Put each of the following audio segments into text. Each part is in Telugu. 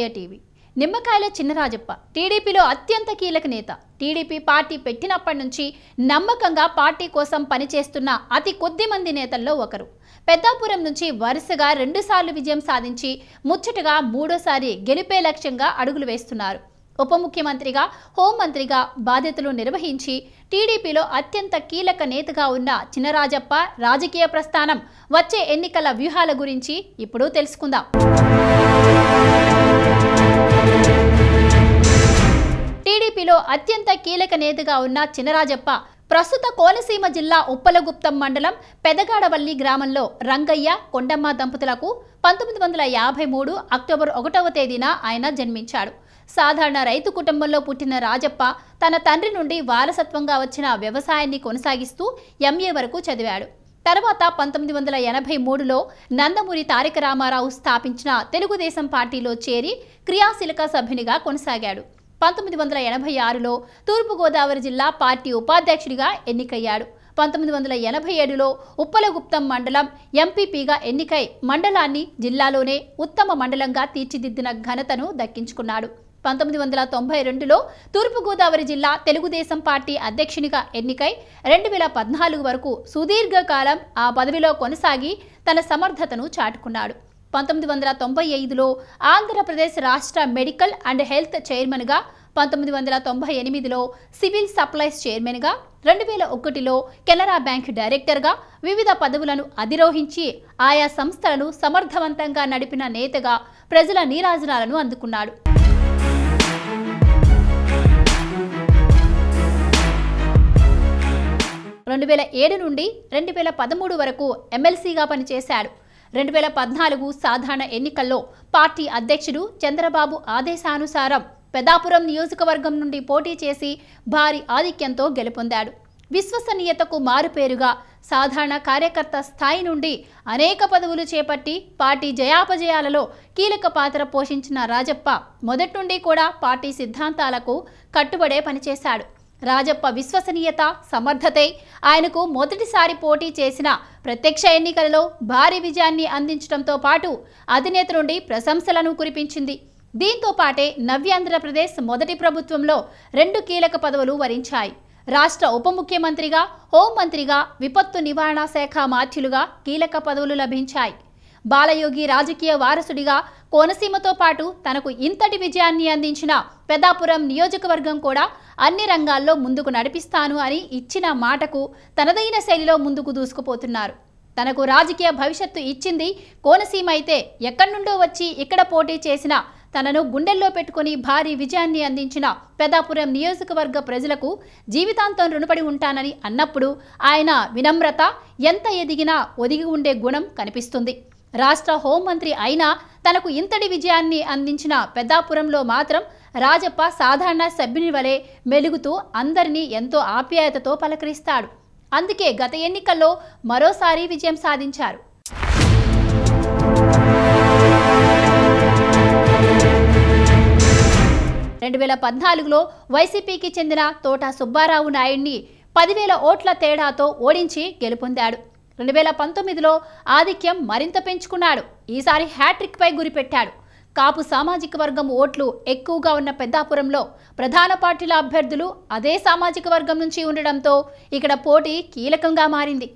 నిమ్మకాయ టీవీ నిమ్మకాయల చిన్నరాజప్ప టీడీపీలో అత్యంత కీలక నేత టీడీపీ పార్టీ పెట్టినప్పటి నుంచి నమ్మకంగా పార్టీ కోసం పనిచేస్తున్న అతి కొద్ది మంది నేతల్లో ఒకరు పెద్దాపురం నుంచి వరుసగా రెండుసార్లు విజయం సాధించి ముచ్చటగా మూడోసారి గెలిపే లక్ష్యంగా అడుగులు వేస్తున్నారు ఉప ముఖ్యమంత్రిగా హోంమంత్రిగా బాధ్యతలు నిర్వహించి టీడీపీలో అత్యంత కీలక నేతగా ఉన్న చిన్నరాజప్ప రాజకీయ ప్రస్థానం వచ్చే ఎన్నికల వ్యూహాల గురించి ఇప్పుడు తెలుసుకుందాం అత్యంత కీలక నేతగా ఉన్న చినరాజప్ప ప్రస్తుత కోనసీమ జిల్లా ఉప్పలగుప్తం మండలం పెదగాడవల్లి గ్రామంలో రంగయ్య కొండమ్మ దంపతులకు పంతొమ్మిది వందల యాభై మూడు అక్టోబర్ ఒకటవ తేదీన ఆయన జన్మించాడు సాధారణ రైతు కుటుంబంలో పుట్టిన రాజప్ప తన తండ్రి నుండి వారసత్వంగా వచ్చిన వ్యవసాయాన్ని కొనసాగిస్తూ ఎంఏ వరకు చదివాడు తర్వాత పంతొమ్మిది వందల ఎనభై మూడులో నందమూరి తారక రామారావు స్థాపించిన తెలుగుదేశం పార్టీలో చేరి క్రియాశీలక సభ్యునిగా కొనసాగాడు పంతొమ్మిది వందల ఎనభై ఆరులో తూర్పుగోదావరి జిల్లా పార్టీ ఉపాధ్యక్షుడిగా ఎన్నికయ్యాడు పంతొమ్మిది వందల ఎనభై ఏడులో ఉప్పలగుప్తం మండలం ఎంపీపీగా ఎన్నికై మండలాన్ని జిల్లాలోనే ఉత్తమ మండలంగా తీర్చిదిద్దిన ఘనతను దక్కించుకున్నాడు పంతొమ్మిది వందల తొంభై రెండులో తూర్పుగోదావరి జిల్లా తెలుగుదేశం పార్టీ అధ్యక్షునిగా ఎన్నికై రెండు వేల పద్నాలుగు వరకు సుదీర్ఘకాలం ఆ పదవిలో కొనసాగి తన సమర్థతను చాటుకున్నాడు పంతొమ్మిది వందల తొంభై ఐదులో ఆంధ్రప్రదేశ్ రాష్ట్ర మెడికల్ అండ్ హెల్త్ చైర్మన్గా పంతొమ్మిది వందల తొంభై ఎనిమిదిలో సివిల్ సప్లైస్ చైర్మన్గా రెండు వేల ఒకటిలో కెనరా బ్యాంక్ డైరెక్టర్గా వివిధ పదవులను అధిరోహించి ఆయా సంస్థలను సమర్థవంతంగా నడిపిన నేతగా ప్రజల నీరాజనాలను అందుకున్నాడు రెండు వేల ఏడు నుండి రెండు వేల పదమూడు వరకు ఎమ్మెల్సీగా పనిచేశాడు రెండు వేల పద్నాలుగు సాధారణ ఎన్నికల్లో పార్టీ అధ్యక్షుడు చంద్రబాబు ఆదేశానుసారం పెదాపురం నియోజకవర్గం నుండి పోటీ చేసి భారీ ఆధిక్యంతో గెలుపొందాడు విశ్వసనీయతకు మారుపేరుగా సాధారణ కార్యకర్త స్థాయి నుండి అనేక పదవులు చేపట్టి పార్టీ జయాపజయాలలో కీలక పాత్ర పోషించిన రాజప్ప మొదటి నుండి కూడా పార్టీ సిద్ధాంతాలకు కట్టుబడే పనిచేశాడు రాజప్ప విశ్వసనీయత సమర్థతే ఆయనకు మొదటిసారి పోటీ చేసిన ప్రత్యక్ష ఎన్నికలలో భారీ విజయాన్ని అందించడంతో పాటు అధినేత నుండి ప్రశంసలను కురిపించింది దీంతో పాటే నవ్యాంధ్రప్రదేశ్ మొదటి ప్రభుత్వంలో రెండు కీలక పదవులు వరించాయి రాష్ట్ర ఉప ముఖ్యమంత్రిగా హోంమంత్రిగా విపత్తు నివారణ శాఖ మాధ్యులుగా కీలక పదవులు లభించాయి బాలయోగి రాజకీయ వారసుడిగా కోనసీమతో పాటు తనకు ఇంతటి విజయాన్ని అందించిన పెదాపురం నియోజకవర్గం కూడా అన్ని రంగాల్లో ముందుకు నడిపిస్తాను అని ఇచ్చిన మాటకు తనదైన శైలిలో ముందుకు దూసుకుపోతున్నారు తనకు రాజకీయ భవిష్యత్తు ఇచ్చింది కోనసీమ అయితే ఎక్కడి నుండో వచ్చి ఇక్కడ పోటీ చేసిన తనను గుండెల్లో పెట్టుకుని భారీ విజయాన్ని అందించిన పెదాపురం నియోజకవర్గ ప్రజలకు జీవితాంతం రుణపడి ఉంటానని అన్నప్పుడు ఆయన వినమ్రత ఎంత ఎదిగినా ఒదిగి ఉండే గుణం కనిపిస్తుంది రాష్ట్ర హోంమంత్రి అయినా తనకు ఇంతటి విజయాన్ని అందించిన పెద్దాపురంలో మాత్రం రాజప్ప సాధారణ సభ్యుని వలె మెలుగుతూ అందరినీ ఎంతో ఆప్యాయతతో పలకరిస్తాడు అందుకే గత ఎన్నికల్లో మరోసారి విజయం సాధించారు రెండు వేల పద్నాలుగులో వైసీపీకి చెందిన తోట సుబ్బారావు నాయుడిని పదివేల ఓట్ల తేడాతో ఓడించి గెలుపొందాడు రెండు వేల పంతొమ్మిదిలో ఆధిక్యం మరింత పెంచుకున్నాడు ఈసారి హ్యాట్రిక్పై గురిపెట్టాడు కాపు సామాజిక వర్గం ఓట్లు ఎక్కువగా ఉన్న పెద్దాపురంలో ప్రధాన పార్టీల అభ్యర్థులు అదే సామాజిక వర్గం నుంచి ఉండడంతో ఇక్కడ పోటీ కీలకంగా మారింది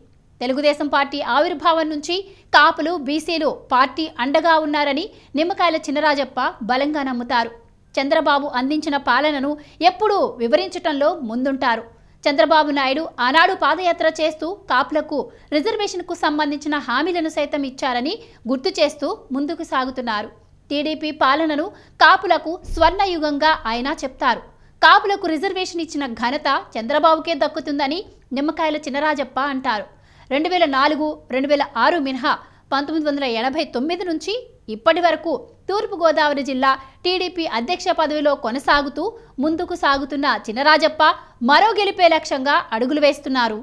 తెలుగుదేశం పార్టీ ఆవిర్భావం నుంచి కాపులు బీసీలు పార్టీ అండగా ఉన్నారని నిమ్మకాయల చిన్నరాజప్ప బలంగా నమ్ముతారు చంద్రబాబు అందించిన పాలనను ఎప్పుడూ వివరించటంలో ముందుంటారు చంద్రబాబు నాయుడు ఆనాడు పాదయాత్ర చేస్తూ కాపులకు రిజర్వేషన్కు సంబంధించిన హామీలను సైతం ఇచ్చారని గుర్తు చేస్తూ ముందుకు సాగుతున్నారు టీడీపీ పాలనను కాపులకు స్వర్ణయుగంగా ఆయన చెప్తారు కాపులకు రిజర్వేషన్ ఇచ్చిన ఘనత చంద్రబాబుకే దక్కుతుందని నిమ్మకాయల చినరాజప్ప అంటారు రెండు వేల నాలుగు రెండు వేల ఆరు మినహా పంతొమ్మిది వందల ఎనభై తొమ్మిది నుంచి ఇప్పటి వరకు తూర్పుగోదావరి జిల్లా టీడీపీ అధ్యక్ష పదవిలో కొనసాగుతూ ముందుకు సాగుతున్న చినరాజప్ప మరో గెలిపే లక్ష్యంగా అడుగులు వేస్తున్నారు